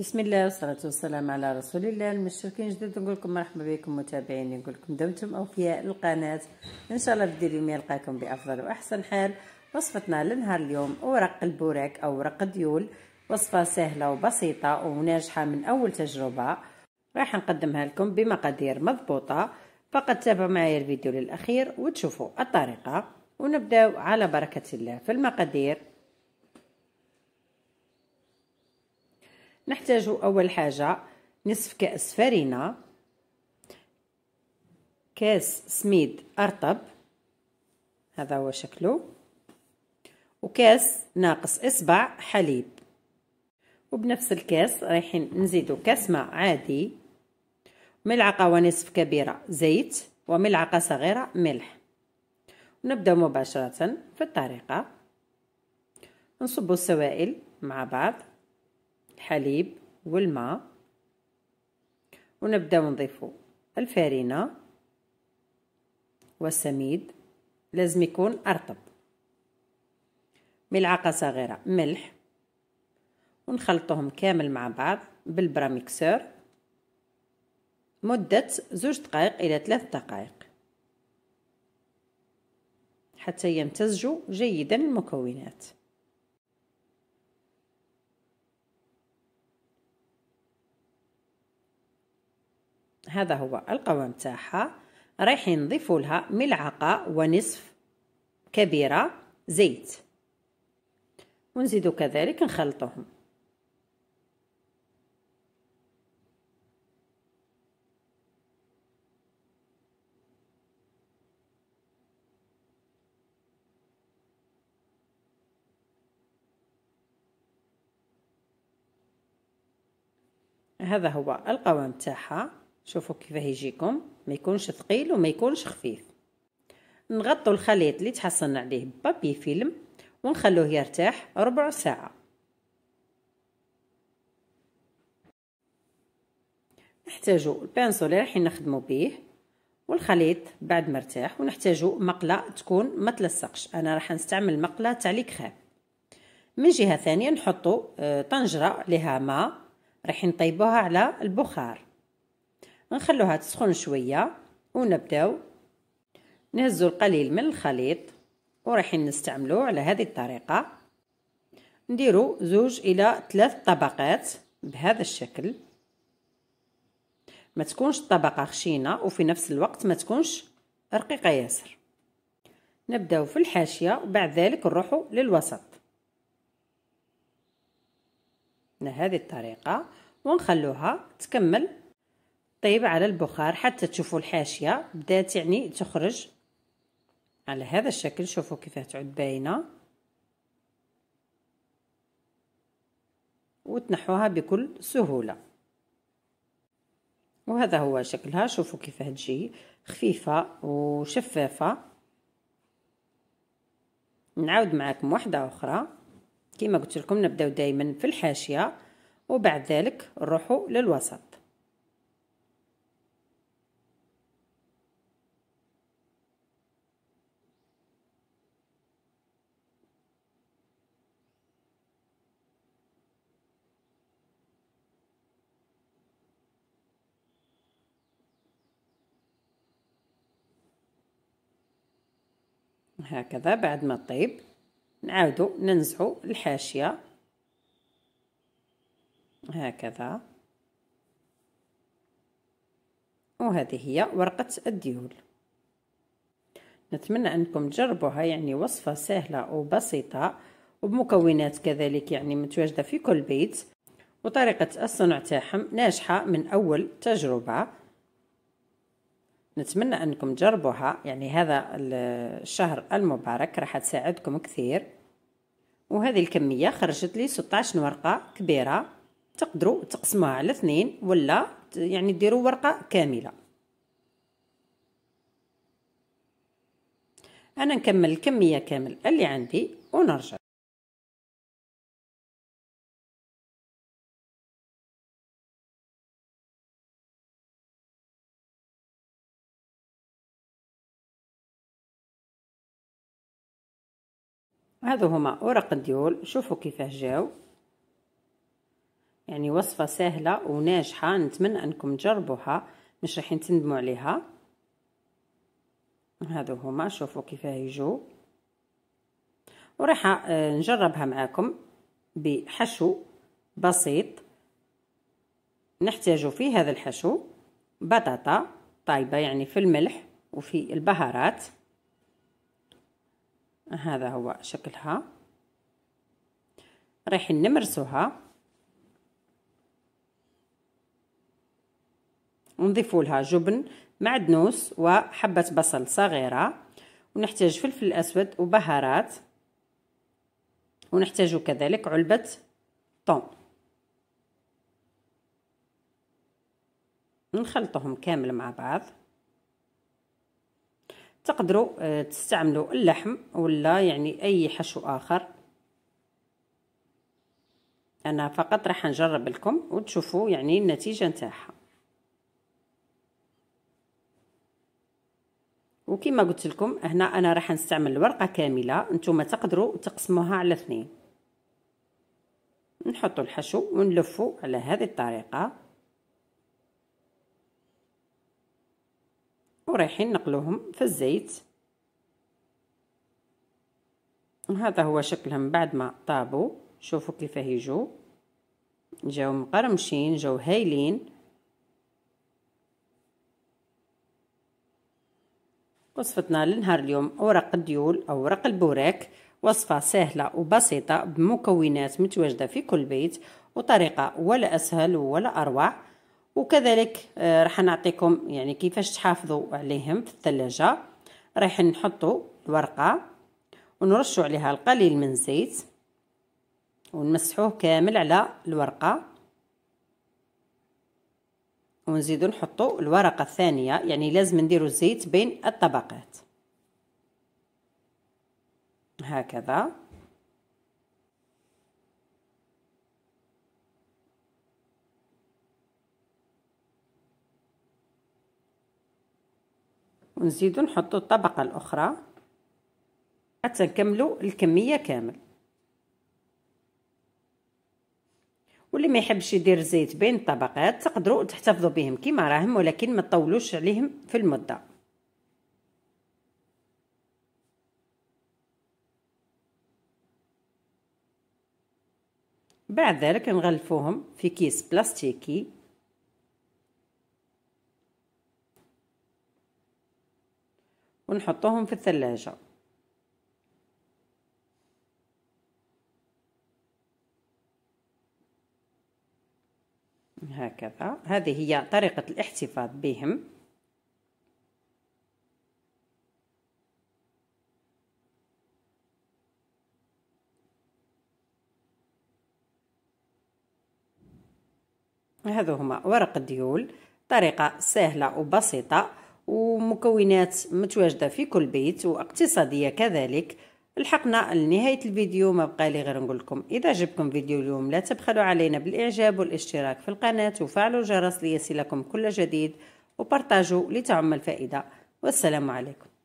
بسم الله والصلاة والسلام على رسول الله المشتركين جدد نقول لكم مرحبا بكم متابعيني نقول لكم دمتم اوفياء القناة ان شاء الله في اليوم يلقاكم بافضل واحسن حال وصفتنا لنهار اليوم ورق البوراك او ورق ديول وصفة سهلة وبسيطة وناجحة من اول تجربة راح نقدمها لكم بمقادير مضبوطة فقط تابعوا معي الفيديو للاخير وتشوفوا الطريقة ونبداو على بركة الله في المقادير نحتاج أول حاجة نصف كأس فرينة كاس سميد أرطب هذا هو شكله وكاس ناقص إصبع حليب وبنفس الكاس رايحين نزيدو كاس ماء عادي ملعقة ونصف كبيرة زيت وملعقة صغيرة ملح نبدا مباشرة في الطريقة نصب السوائل مع بعض الحليب والماء ونبدا نضيفو الفارينة والسميد لازم يكون أرطب ملعقة صغيرة ملح ونخلطهم كامل مع بعض بالبراميكسور مدة زوج دقائق إلى ثلاث دقائق حتى يمتزجوا جيدا المكونات هذا هو القوام تاعها رايحين نضيفوا لها ملعقه ونصف كبيره زيت ونزيد كذلك نخلطهم هذا هو القوام تاعها شوفوا كيف يجيكم ما يكونش ثقيل وما يكونش خفيف نغطوا الخليط اللي تحصلنا عليه بابي فيلم ونخلوه يرتاح ربع ساعه نحتاجو البانسو اللي رايحين نخدمو به والخليط بعد ما ارتاح ونحتاجو مقله تكون ما تلصقش انا راح نستعمل مقله تاع الكريم من جهه ثانيه نحطو آه، طنجره لها ماء رايحين نطيبوها على البخار نخلوها تسخن شويه ونبداو نهزو القليل من الخليط ورايحين نستعملوه على هذه الطريقه نديرو زوج الى ثلاث طبقات بهذا الشكل ما تكونش الطبقه خشينه وفي نفس الوقت ما تكونش رقيقه ياسر نبداو في الحاشيه وبعد ذلك نروحو للوسط هذه الطريقه ونخلوها تكمل طيب على البخار حتى تشوفوا الحاشية بدات يعني تخرج على هذا الشكل شوفوا كيفاه تعود باينة وتنحوها بكل سهولة وهذا هو شكلها شوفوا كيفاه تجي خفيفة وشفافة نعاود معاكم واحدة أخرى كما قلت لكم نبداو دائما في الحاشية وبعد ذلك نروحوا للوسط هكذا بعد ما طيب نعاودو ننزعو الحاشية هكذا وهذه هي ورقة الديول نتمنى أنكم تجربوها يعني وصفة سهلة وبسيطة وبمكونات كذلك يعني متواجدة في كل بيت وطريقة الصنع تاعهم ناجحة من أول تجربة نتمنى أنكم تجربوها يعني هذا الشهر المبارك راح تساعدكم كثير وهذه الكمية خرجت لي 16 ورقة كبيرة تقدروا تقسموها على اثنين ولا يعني ديروا ورقة كاملة أنا نكمل الكمية كامل اللي عندي ونرجع هذو هما اوراق الديول شوفوا كيفاه جاو يعني وصفه سهله وناجحه نتمنى انكم تجربوها مش رايحين تندموا عليها هذو هما شوفوا كيفاه يجو وراح آه، نجربها معاكم بحشو بسيط نحتاجو في هذا الحشو بطاطا طايبه يعني في الملح وفي البهارات هذا هو شكلها رايحين نمرسوها ونضيفوا لها جبن معدنوس وحبة بصل صغيرة ونحتاج فلفل أسود وبهارات ونحتاج كذلك علبة طون نخلطهم كامل مع بعض تقدروا آه، تستعملوا اللحم ولا يعني اي حشو اخر انا فقط راح نجرب لكم وتشوفوا يعني النتيجه نتاعها وكما قلت لكم هنا انا راح نستعمل ورقه كامله نتوما تقدروا تقسموها على اثنين نحطوا الحشو ونلفوا على هذه الطريقه ورايحين نقلوهم في الزيت هذا هو شكلهم بعد ما طابوا شوفوا كيف يجوا جاو مقرمشين جاو هايلين وصفتنا لنهار اليوم ورق الديول او ورق البوراك وصفة سهلة وبسيطة بمكونات متواجدة في كل بيت وطريقة ولا أسهل ولا أروع وكذلك آه، راح نعطيكم يعني كيفاش تحافظوا عليهم في الثلاجة رايحين نحطوا الورقة ونرشوا عليها القليل من الزيت ونمسحوه كامل على الورقة ونزيدوا نحطو الورقة الثانية يعني لازم نديرو الزيت بين الطبقات هكذا ونزيدو نحطو الطبقة الأخرى حتى نكملو الكمية كامل واللي ما يحبش يدير زيت بين الطبقات تقدروا تحتفظوا بهم كما راهم ولكن ما تطولوش عليهم في المده بعد ذلك نغلفوهم في كيس بلاستيكي ونحطهم في الثلاجة هكذا هذه هي طريقة الاحتفاظ بهم هذو هما ورق الديول طريقة سهلة وبسيطة ومكونات متواجدة في كل بيت واقتصادية كذلك لحقنا لنهاية الفيديو ما بقى لي غير نقول لكم إذا عجبكم فيديو اليوم لا تبخلوا علينا بالإعجاب والاشتراك في القناة وفعلوا الجرس ليصلكم كل جديد وبارتاجوا لتعم الفائدة والسلام عليكم